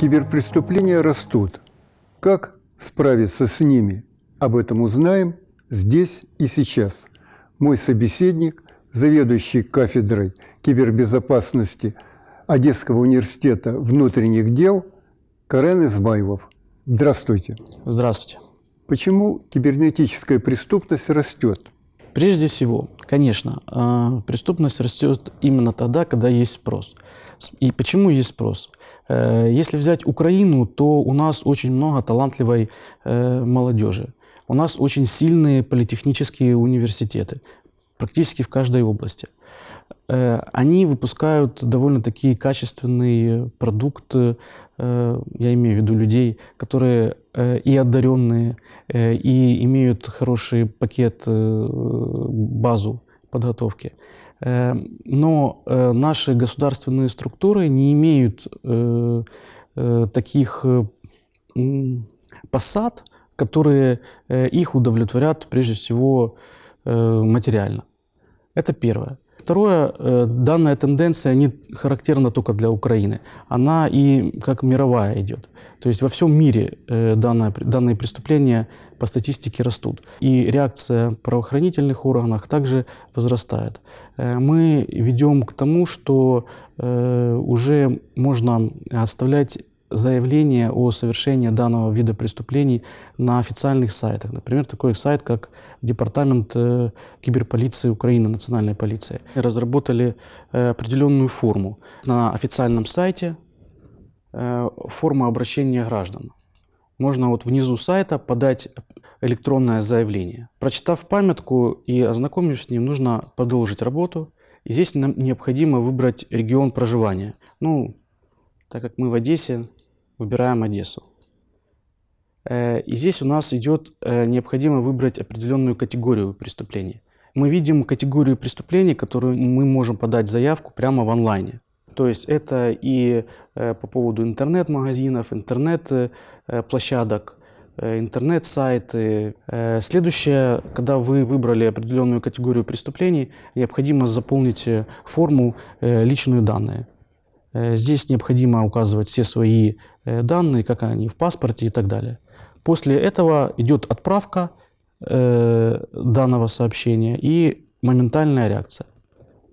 Киберпреступления растут. Как справиться с ними? Об этом узнаем здесь и сейчас. Мой собеседник, заведующий кафедрой кибербезопасности Одесского университета внутренних дел Карен Избаевов. Здравствуйте. Здравствуйте. Почему кибернетическая преступность растет? Прежде всего, конечно, а, преступность растет именно тогда, когда есть спрос. И почему есть спрос? Э, если взять Украину, то у нас очень много талантливой э, молодежи. У нас очень сильные политехнические университеты практически в каждой области. Э, они выпускают довольно такие качественные продукты, э, я имею в виду людей, которые э, и одаренные, и имеют хороший пакет, базу подготовки. Но наши государственные структуры не имеют таких посад, которые их удовлетворят прежде всего материально. Это первое. Второе, э, данная тенденция не характерна только для Украины. Она и как мировая идет. То есть во всем мире э, данное, данные преступления по статистике растут. И реакция правоохранительных органов также возрастает. Э, мы ведем к тому, что уже можно оставлять заявление о совершении данного вида преступлений на официальных сайтах. Например, такой сайт, как Департамент э, киберполиции Украины, национальной полиции. Разработали э, определенную форму на официальном сайте, э, форма обращения граждан. Можно вот внизу сайта подать электронное заявление. Прочитав памятку и ознакомившись с ним, нужно продолжить работу. И здесь нам необходимо выбрать регион проживания. Ну, так как мы в Одессе, Выбираем Одессу. Э, и здесь у нас идет э, необходимо выбрать определенную категорию преступлений. Мы видим категорию преступлений, которую мы можем подать заявку прямо в онлайне. То есть это и э, по поводу интернет-магазинов, интернет-площадок, интернет-сайты. Следующее, когда вы выбрали определенную категорию преступлений, необходимо заполнить форму «Личные данные». Э, здесь необходимо указывать все свои э, данные, как они в паспорте и так далее. После этого идет отправка э, данного сообщения и моментальная реакция.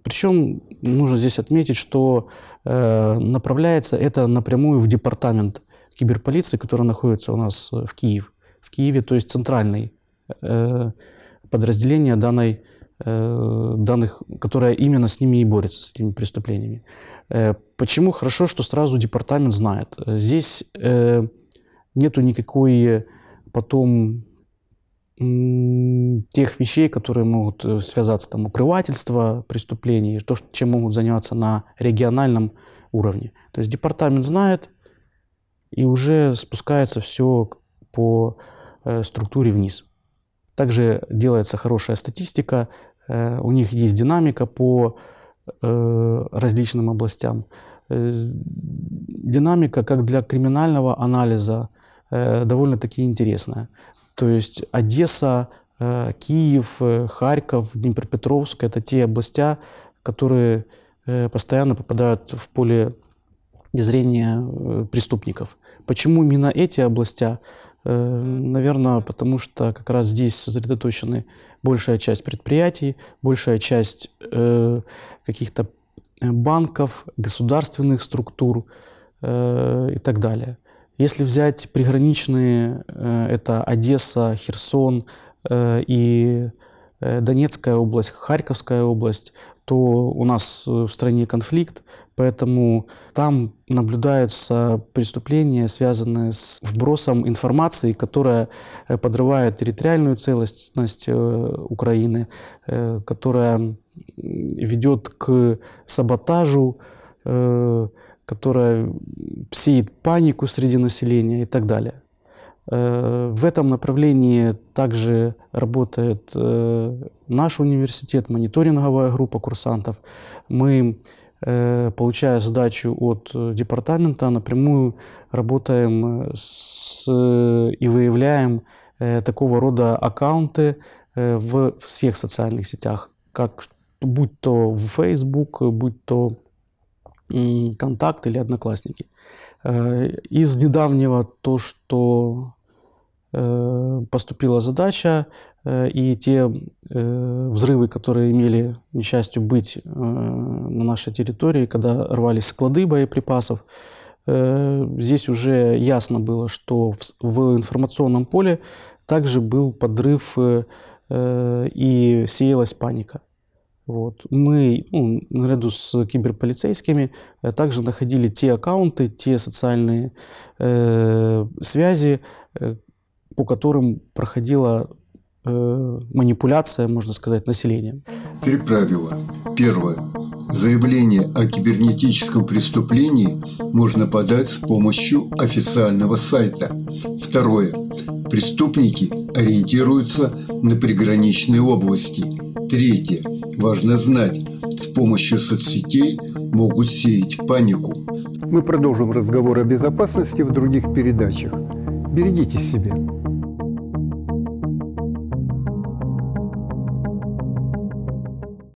Причем нужно здесь отметить, что направляется это напрямую в департамент киберполиции, который находится у нас в Киеве, В Киеве, то есть центральный подразделение данной, данных, которое именно с ними и борется, с этими преступлениями. Э, почему хорошо, что сразу департамент знает? Э, здесь э, нету никакой потом тех вещей, которые могут связаться, там, укрывательство преступлений, то, чем могут заниматься на региональном уровне. То есть департамент знает, и уже спускается все по структуре вниз. Также делается хорошая статистика, у них есть динамика по Э, различным областям. Э, динамика, как для криминального анализа, э, довольно-таки интересная. То есть Одесса, Киев, Харьков, Днепропетровск – это те области которые постоянно попадают в поле зрения преступников. Почему именно эти области Эм, Наверное, потому что как раз здесь сосредоточены большая часть предприятий, большая часть э, каких-то э, банков, государственных структур э, и так далее. Если взять приграничные, это Одесса, Херсон и Донецкая область, Харьковская область, то у нас в стране конфликт, Поэтому там наблюдаются преступления, связанные с вбросом информации, которая э, подрывает территориальную целостность э, Украины, э, которая ведет к саботажу, которая сеет панику среди населения и так далее. В этом направлении также работает наш университет, мониторинговая группа курсантов. Мы Э, получая задачу от э, департамента, напрямую работаем э, с, и выявляем такого рода аккаунты в всех социальных сетях, как будь то в Facebook, будь то контакт или одноклассники. Из недавнего то, что Э, поступила задача, э, и те э, взрывы, которые имели несчастью быть на нашей территории, когда рвались склады боеприпасов, здесь уже ясно было, что в информационном поле также был подрыв и сеялась паника. Вот. Мы, ну, наряду с киберполицейскими, также находили те аккаунты, те социальные э, связи, по которым проходила э, манипуляция, можно сказать, населением. Три правила. Первое. Заявление о кибернетическом преступлении можно подать с помощью официального сайта. Второе. Преступники ориентируются на приграничные области. Третье. Важно знать, с помощью соцсетей могут сеять панику. Мы продолжим разговор о безопасности в других передачах. Берегите себя.